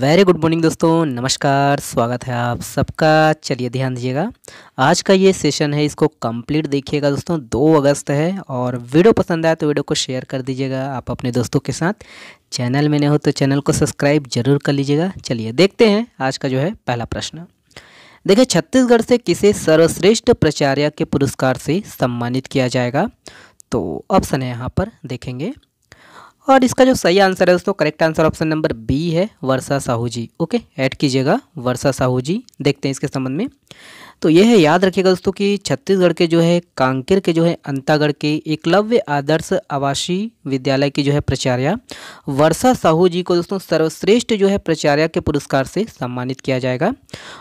very good morning दोस्तों नमस्कार स्वागत है आप सबका चलिए ध्यान दीजिएगा आज का ये सेशन है इसको कंप्लीट देखिएगा दोस्तों दो अगस्त है और वीडियो पसंद आए तो वीडियो को शेयर कर दीजिएगा आप अपने दोस्तों के साथ चैनल में नहीं हो तो चैनल को सब्सक्राइब जरूर कर लीजिएगा चलिए देखते हैं आज का जो है पहला प्रश्न देखिए छत्तीसगढ़ से किसे सर्वश्रेष्ठ प्राचार्य के पुरस्कार से सम्मानित किया जाएगा तो ऑप्शन है यहाँ पर देखेंगे और इसका जो सही आंसर है दोस्तों correct answer option number B है वर्षा साहू जी ओके ऐड कीजिएगा वर्षा साहू जी देखते हैं इसके संबंध में तो यह है याद रखिएगा दोस्तों कि छत्तीसगढ़ के जो है कांकेर के जो है अंतागढ़ के एकलव्य आदर्श आवासीय विद्यालय की जो है प्राचार्य वर्षा साहू जी को दोस्तों सर्वश्रेष्ठ जो है प्राचार्य के पुरस्कार से सम्मानित किया जाएगा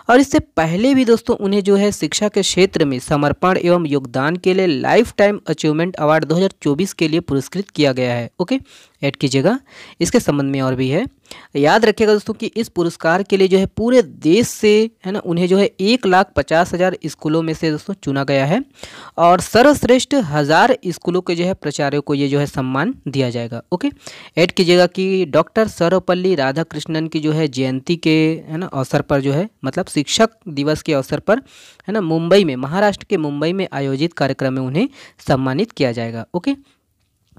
और इससे पहले भी दोस्तों उन्हें जो है शिक्षा के क्षेत्र में समर्पण एवं योगदान के लिए लाइफ टाइम अचीवमेंट अवार्ड दो के लिए पुरस्कृत किया गया है ओके ऐड कीजिएगा इसके संबंध में और भी है याद रखिएगा दोस्तों कि इस पुरस्कार के लिए जो है पूरे देश से है ना उन्हें जो है एक लाख पचास हज़ार स्कूलों में से दोस्तों चुना गया है और सर्वश्रेष्ठ हज़ार स्कूलों के जो है प्राचार्यों को ये जो है सम्मान दिया जाएगा ओके ऐड कीजिएगा कि डॉक्टर सर्वपल्ली राधाकृष्णन की जो है जयंती के है ना अवसर पर जो है मतलब शिक्षक दिवस के अवसर पर है ना मुंबई में महाराष्ट्र के मुंबई में आयोजित कार्यक्रम में उन्हें सम्मानित किया जाएगा ओके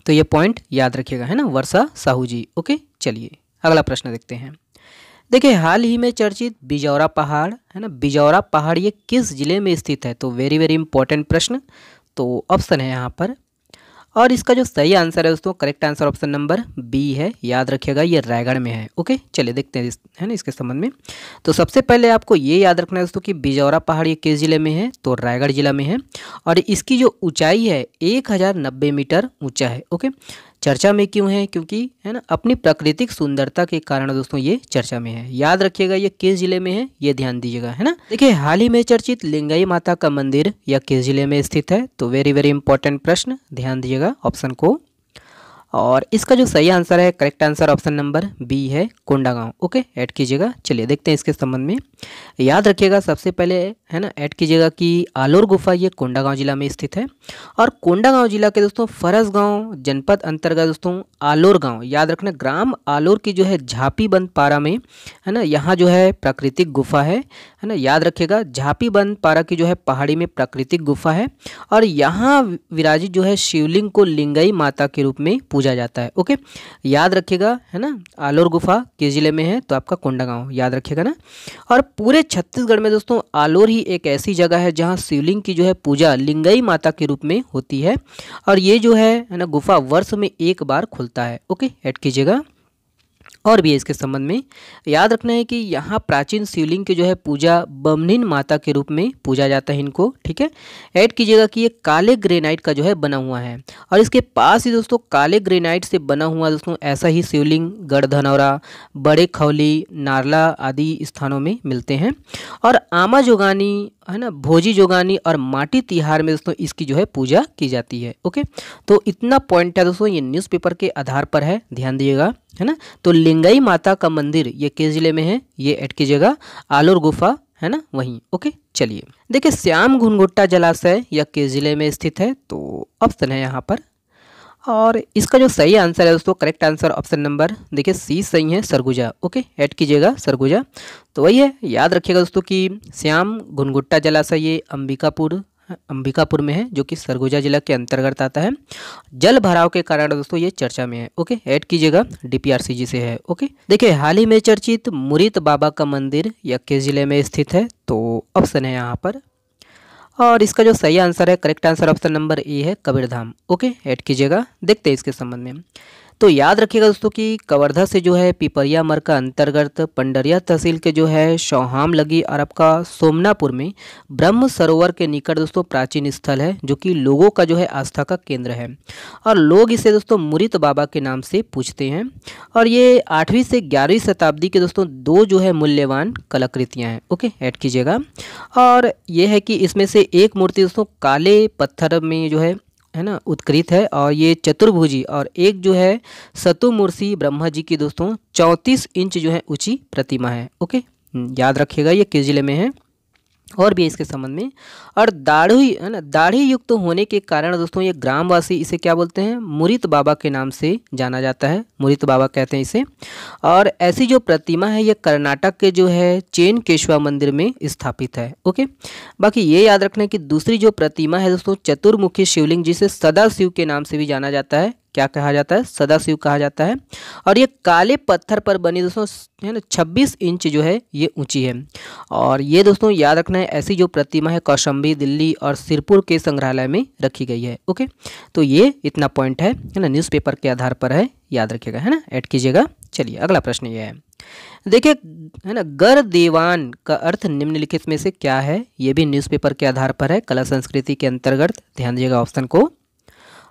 तो ये पॉइंट याद रखिएगा है ना वर्षा साहू जी ओके चलिए अगला प्रश्न देखते हैं देखिए हाल ही में चर्चित बिजौरा पहाड़ है ना बिजौरा पहाड़ ये किस जिले में स्थित है तो वेरी वेरी इंपॉर्टेंट प्रश्न तो ऑप्शन है यहाँ पर और इसका जो सही आंसर है दोस्तों correct answer option number B है याद रखिएगा ये रायगढ़ में है ओके चलिए देखते हैं है ना इसके संबंध में तो सबसे पहले आपको ये याद रखना है दोस्तों कि बिजौरा पहाड़ ये किस जिले में है तो रायगढ़ जिला में है और इसकी जो ऊंचाई है एक मीटर ऊँचा है ओके चर्चा में क्यों है क्योंकि है ना अपनी प्राकृतिक सुंदरता के कारण दोस्तों ये चर्चा में है याद रखिएगा ये किस जिले में है ये ध्यान दीजिएगा है ना देखिए हाल ही में चर्चित लिंगाई माता का मंदिर या किस जिले में स्थित है तो वेरी वेरी इंपॉर्टेंट प्रश्न ध्यान दीजिएगा ऑप्शन को और इसका जो सही आंसर है correct answer option number B है कोंडागांव ओके ऐड कीजिएगा चलिए देखते हैं इसके संबंध में याद रखिएगा सबसे पहले है ना ऐड कीजिएगा कि आलोर गुफा ये कोंडागांव जिला में स्थित है और कोंडागांव जिला के दोस्तों फरस गाँव जनपद अंतर्गत दोस्तों आलोर गाँव याद रखना ग्राम आलोर की जो है झापी बंद पारा में है ना यहाँ जो है प्राकृतिक गुफा है है ना याद रखिएगा झापी बंद पारा की जो है पहाड़ी में प्राकृतिक गुफा है और यहाँ विराजित जो है शिवलिंग को लिंगई माता के रूप में पूजा पूजा जाता है ओके याद रखिएगा है ना आलोर गुफा किस जिले में है तो आपका कोंडा गाँव याद रखिएगा ना और पूरे छत्तीसगढ़ में दोस्तों आलोर ही एक ऐसी जगह है जहाँ शिवलिंग की जो है पूजा लिंगई माता के रूप में होती है और ये जो है ना गुफा वर्ष में एक बार खुलता है ओके ऐड कीजिएगा और भी है इसके संबंध में याद रखना है कि यहाँ प्राचीन शिवलिंग की जो है पूजा बमनिन माता के रूप में पूजा जाता है इनको ठीक है ऐड कीजिएगा कि ये काले ग्रेनाइट का जो है बना हुआ है और इसके पास ही दोस्तों काले ग्रेनाइट से बना हुआ दोस्तों ऐसा ही शिवलिंग गढ़धनौरा बड़े खौली नारला आदि स्थानों में मिलते हैं और आमा जोगानी है ना भोजी जोगानी और माटी तिहार में दोस्तों इसकी जो है पूजा की जाती है ओके तो इतना पॉइंट है दोस्तों ये न्यूज़पेपर के आधार पर है ध्यान दिएगा है ना तो लिंगाई माता का मंदिर ये किस जिले में है ये एड कीजिएगा आलोर गुफा है ना वहीं ओके चलिए देखिए श्याम घुनगुट्टा जलाशय यह किस जिले में स्थित है तो ऑप्शन है यहाँ पर और इसका जो सही आंसर है दोस्तों करेक्ट आंसर ऑप्शन नंबर देखिए सी सही है सरगुजा ओके ऐड कीजिएगा सरगुजा तो वही है याद रखिएगा दोस्तों कि श्याम घुनगुट्टा जलाशय ये अंबिकापुर अंबिकापुर में है जो कि सरगुजा जिला के अंतर्गत आता है जल भराव के कारण दोस्तों ये चर्चा में है ओके ऐड कीजिएगा डीपीआरसीजी से है ओके देखिए हाल ही में चर्चित मुरित बाबा का मंदिर यह किस जिले में स्थित है तो ऑप्शन है यहाँ पर और इसका जो सही आंसर है correct answer option number A है कबीरधाम ओके ऐड कीजिएगा देखते हैं इसके संबंध में तो याद रखिएगा दोस्तों कि कवर्धा से जो है पिपरिया मर का अंतर्गत पंडरिया तहसील के जो है शौहाम लगी और आपका सोमनापुर में ब्रह्म सरोवर के निकट दोस्तों प्राचीन स्थल है जो कि लोगों का जो है आस्था का केंद्र है और लोग इसे दोस्तों मुरित बाबा के नाम से पूछते हैं और ये आठवीं से ग्यारहवीं शताब्दी के दोस्तों दो जो है मूल्यवान कलाकृतियाँ हैं ओके ऐड कीजिएगा और ये है कि इसमें से एक मूर्ति दोस्तों काले पत्थर में जो है है ना उत्कृत है और ये चतुर्भुजी और एक जो है सतुमूर्सी ब्रह्मा जी की दोस्तों चौंतीस इंच जो है ऊंची प्रतिमा है ओके हम्म, याद रखिएगा ये किस जिले में है और भी है इसके संबंध में और दाढ़ी है ना दाढ़ी युक्त तो होने के कारण दोस्तों ये ग्रामवासी इसे क्या बोलते हैं मुरित बाबा के नाम से जाना जाता है मुरित बाबा कहते हैं इसे और ऐसी जो प्रतिमा है ये कर्नाटक के जो है चेन केशवा मंदिर में स्थापित है ओके बाकी ये याद रखना है कि दूसरी जो प्रतिमा है दोस्तों चतुर्मुखी शिवलिंग जिसे सदा शिव के नाम से भी जाना जाता है क्या कहा जाता है सदाशिव कहा जाता है और ये काले पत्थर पर बनी दोस्तों है ना छब्बीस इंच जो है ये ऊंची है और ये दोस्तों याद रखना है ऐसी जो प्रतिमा है कौशंबी दिल्ली और सिरपुर के संग्रहालय में रखी गई है ओके तो ये इतना पॉइंट है है ना न्यूज़पेपर के आधार पर है याद रखिएगा है ना ऐड कीजिएगा चलिए अगला प्रश्न ये है देखिए है ना गर देवान का अर्थ निम्नलिखित में से क्या है ये भी न्यूज़पेपर के आधार पर है कला संस्कृति के अंतर्गत ध्यान दीजिएगा ऑप्शन को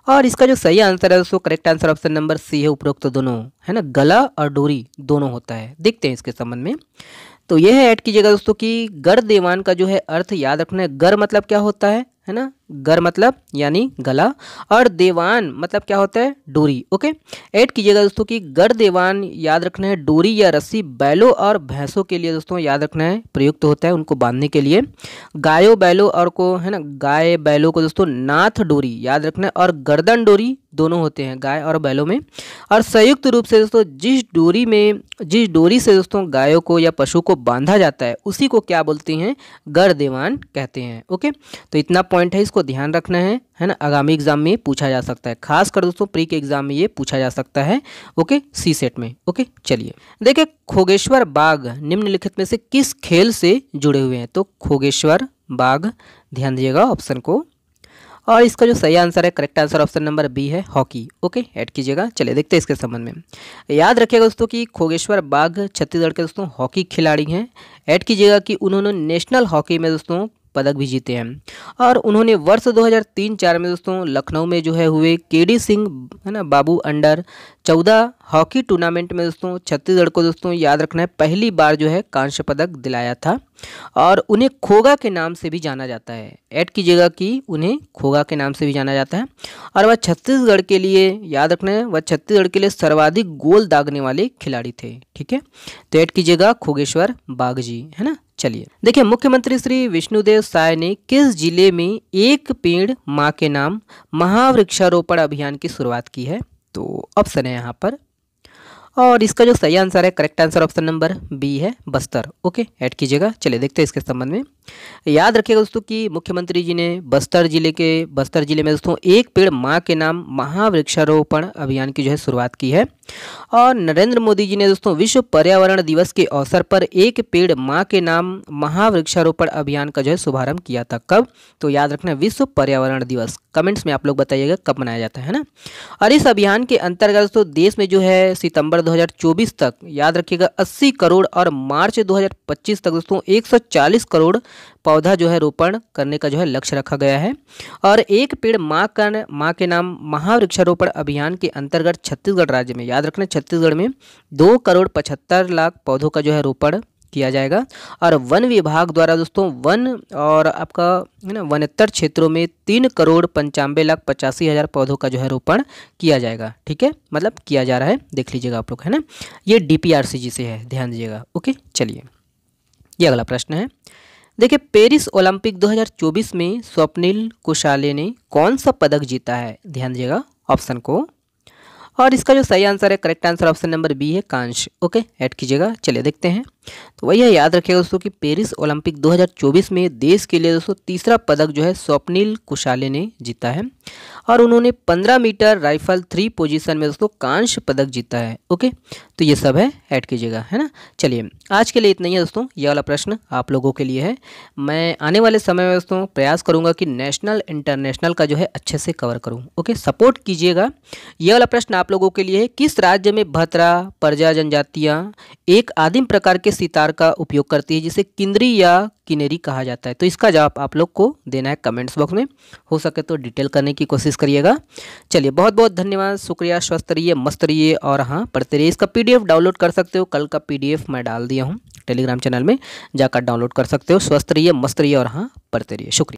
और इसका जो सही आंसर है दोस्तों correct answer option number C है उपरोक्त तो दोनों है ना गला और डोरी दोनों होता है देखते हैं इसके संबंध में तो यह है ऐड कीजिएगा दोस्तों कि गर देवान का जो है अर्थ याद रखना है गर मतलब क्या होता है है ना गर मतलब यानी गला और देवान मतलब क्या होता है डोरी ओके ऐड कीजिएगा दोस्तों कि गर देवान याद रखना है डोरी या रस्सी बैलों और भैंसों के लिए दोस्तों याद रखना है प्रयुक्त तो होता है उनको बांधने के लिए गायों बैलों और को है ना गाय बैलों को दोस्तों नाथ डोरी याद रखना है और गर्दन डोरी दोनों होते हैं गाय और बैलों में और संयुक्त रूप से दोस्तों जिस डोरी में जिस डोरी से दोस्तों गायों को या पशु को बांधा जाता है उसी को क्या बोलते हैं गर देवान कहते हैं ओके तो इतना पॉइंट है इसको को ध्यान रखना है है ना आगामी एग्जाम में पूछा जा सकता है खासकर दोस्तों प्री के एग्जाम में ये पूछा जा सकता है ओके सी सेट में ओके चलिए देखिए खोगेश्वर बाघ निम्नलिखित में से किस खेल से जुड़े हुए हैं तो खोगेश्वर बाघ ध्यान दीजिएगा ऑप्शन को और इसका जो सही आंसर है correct answer option number B है हॉकी ओके ऐड कीजिएगा चलिए देखते हैं इसके संबंध में याद रखिएगा दोस्तों कि खोगेश्वर बाघ छत्तीसगढ़ के दोस्तों हॉकी खिलाड़ी हैं ऐड कीजिएगा कि उन्होंने नेशनल हॉकी में दोस्तों पदक भी जीते हैं और उन्होंने वर्ष 2003-4 में दोस्तों लखनऊ में जो है हुए केडी सिंह है ना बाबू अंडर चौदह हॉकी टूर्नामेंट में दोस्तों छत्तीसगढ़ को दोस्तों याद रखना है पहली बार जो है कांस्य पदक दिलाया था और उन्हें खोगा के नाम से भी जाना जाता है ऐड कीजिएगा कि उन्हें खोगा के नाम से भी जाना जाता है और वह छत्तीसगढ़ के लिए याद रखना है वह छत्तीसगढ़ के लिए सर्वाधिक गोल दागने वाले खिलाड़ी थे ठीक है तो ऐड कीजिएगा खोगेश्वर बाग जी है ना चलिए देखिए मुख्यमंत्री श्री विष्णुदेव साय ने किस जिले में एक पेड़ माँ के नाम महावृक्षारोपण अभियान की शुरुआत की है तो ऑप्शन है यहाँ पर और इसका जो सही आंसर है correct answer option number B है बस्तर ओके ऐड कीजिएगा चलिए देखते हैं इसके संबंध में याद रखिएगा दोस्तों कि मुख्यमंत्री जी ने बस्तर जिले के बस्तर जिले में दोस्तों एक पेड़ माँ के नाम महावृक्षारोपण अभियान की जो है शुरुआत की है और नरेंद्र मोदी जी ने दोस्तों विश्व पर्यावरण दिवस के अवसर पर एक पेड़ माँ के नाम महावृक्षारोपण अभियान का जो है शुभारंभ किया था कब तो याद रखना विश्व पर्यावरण दिवस कमेंट्स में आप लोग बताइएगा कब मनाया जाता है ना और इस अभियान के अंतर्गत दोस्तों देश में जो है सितंबर 2024 तक याद रखिएगा 80 करोड़ और मार्च 2025 तक दोस्तों 140 करोड़ पौधा जो है रोपण करने का जो है लक्ष्य रखा गया है और एक पेड़ माँ का माँ के नाम महावृक्षारोपण अभियान के अंतर्गत छत्तीसगढ़ राज्य में याद रखना छत्तीसगढ़ में दो करोड़ पचहत्तर लाख पौधों का जो है रोपण किया जाएगा और वन विभाग द्वारा दोस्तों वन और आपका है ना वनत्तर क्षेत्रों में तीन करोड़ पंचानबे लाख पचासी हज़ार पौधों का जो है रोपण किया जाएगा ठीक है मतलब किया जा रहा है देख लीजिएगा आप लोग है ना ये डी से है ध्यान दीजिएगा ओके चलिए ये अगला प्रश्न है देखिए पेरिस ओलंपिक 2024 में स्वप्निल कुशाले ने कौन सा पदक जीता है ध्यान दीजिएगा ऑप्शन को और इसका जो सही आंसर है correct answer option number B है कांश ओके ऐड कीजिएगा चलिए देखते हैं तो वही याद रखिएगा दोस्तों कि पेरिस ओलंपिक 2024 में देश के लिए दोस्तों तीसरा पदक जो है स्वप्निल कुशाले ने जीता है और उन्होंने 15 मीटर राइफल थ्री पोजीशन में दोस्तों कांस्य पदक जीता है ओके तो ये सब है ऐड कीजिएगा है ना चलिए आज के लिए इतना ही है दोस्तों ये वाला प्रश्न आप लोगों के लिए है मैं आने वाले समय में दोस्तों प्रयास करूँगा कि नेशनल इंटरनेशनल का जो है अच्छे से कवर करूँ ओके सपोर्ट कीजिएगा ये वाला प्रश्न आप लोगों के लिए है किस राज्य में भतरा प्रजा जनजातियाँ एक आदिम प्रकार के सितार का उपयोग करती है जिसे किन्द्री या किनेरी कहा जाता है तो इसका जवाब आप लोग को देना है कमेंट्स बॉक्स में हो सके तो डिटेल करने की कोशिश करिएगा चलिए बहुत बहुत धन्यवाद शुक्रिया स्वस्थ रहिए मस्त रहिए और हाँ पढ़ते रहिए इसका पीडीएफ डाउनलोड कर सकते हो कल का पीडीएफ मैं डाल दिया हूँ टेलीग्राम चैनल में जाकर डाउनलोड कर सकते हो स्वस्थ रहिए मस्त रहिए और हाँ पढ़ते रहिए शुक्रिया